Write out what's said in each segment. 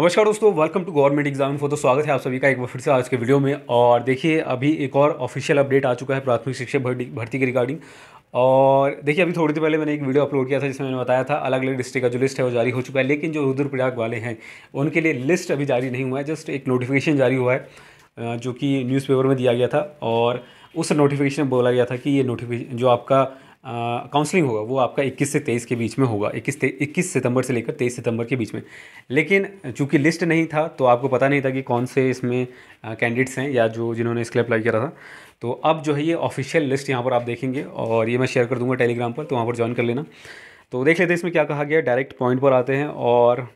नमस्कार दोस्तों welcome to government exam फो तो स्वागत है आप सभी का एक बार फिर से आज के वीडियो में और देखिए अभी एक और ऑफिशियल अपडेट आ चुका है प्राथमिक शिक्षक भर्ती की रिगार्डिंग और देखिए अभी थोड़ी देर पहले मैंने एक वीडियो अपलोड किया था जिसमें मैंने बताया था अलग अलग डिस्ट्रिक्ट का जो लिस्ट है वो जारी हो चुका है लेकिन जो रुद्रप्रयाग वाले हैं उनके लिए लिस्ट अभी जारी नहीं हुआ है जस्ट एक नोटिफिकेशन जारी हुआ है जो कि न्यूज़पेपर में दिया गया था और उस नोटिफिकेशन में बोला गया था कि ये नोटिफिकेशन जो आपका काउंसलिंग होगा वो आपका 21 से 23 के बीच में होगा 21 इक्कीस सितंबर से लेकर 23 सितंबर के बीच में लेकिन चूंकि लिस्ट नहीं था तो आपको पता नहीं था कि कौन से इसमें कैंडिडेट्स हैं या जो जिन्होंने इसके लिए अप्लाई करा था तो अब जो है ये ऑफिशियल लिस्ट यहाँ पर आप देखेंगे और ये मैं शेयर कर दूँगा टेलीग्राम पर तो वहाँ पर ज्वाइन कर लेना तो देख लेते हैं इसमें क्या कहा गया डायरेक्ट पॉइंट पर आते हैं और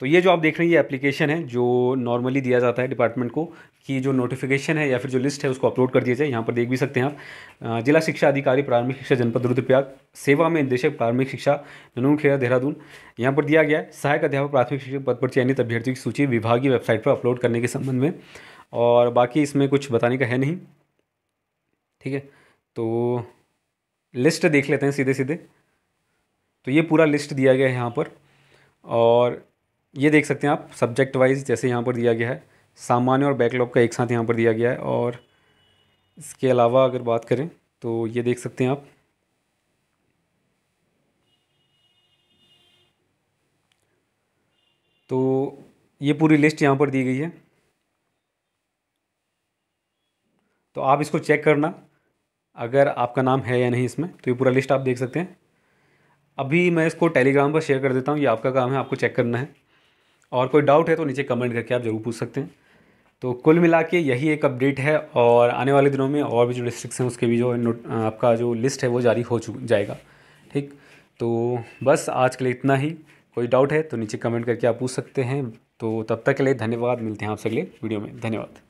तो ये जो आप देख रहे हैं ये एप्लीकेशन है जो नॉर्मली दिया जाता है डिपार्टमेंट को कि जो नोटिफिकेशन है या फिर जो लिस्ट है उसको अपलोड कर दिया जाए यहाँ पर देख भी सकते हैं आप जिला शिक्षा अधिकारी प्रारंभिक शिक्षा जनपद रुद्रप्रयाग सेवा में निदेशक प्रारंभिक शिक्षा ननून खेड़ा देहरादून यहाँ पर दिया गया है सहायक अध्यापक प्राथमिक शिक्षक पद पर चयनित अभ्यर्थियों की सूची विभागीय वेबसाइट पर अपलोड करने के संबंध में और बाकी इसमें कुछ बताने का है नहीं ठीक है तो लिस्ट देख लेते हैं सीधे सीधे तो ये पूरा लिस्ट दिया गया है यहाँ पर और ये देख सकते हैं आप सब्जेक्ट वाइज जैसे यहाँ पर दिया गया है सामान्य और बैकलॉग का एक साथ यहाँ पर दिया गया है और इसके अलावा अगर बात करें तो ये देख सकते हैं आप तो ये पूरी लिस्ट यहाँ पर दी गई है तो आप इसको चेक करना अगर आपका नाम है या नहीं इसमें तो ये पूरा लिस्ट आप देख सकते हैं अभी मैं इसको टेलीग्राम पर शेयर कर देता हूँ ये आपका काम है आपको चेक करना है और कोई डाउट है तो नीचे कमेंट करके आप ज़रूर पूछ सकते हैं तो कुल मिला के यही एक अपडेट है और आने वाले दिनों में और भी जो डिस्ट्रिक्ट हैं उसके भी जो आपका जो लिस्ट है वो जारी हो चुक जाएगा ठीक तो बस आज के लिए इतना ही कोई डाउट है तो नीचे कमेंट करके आप पूछ सकते हैं तो तब तक के लिए धन्यवाद मिलते हैं आपसे अगले वीडियो में धन्यवाद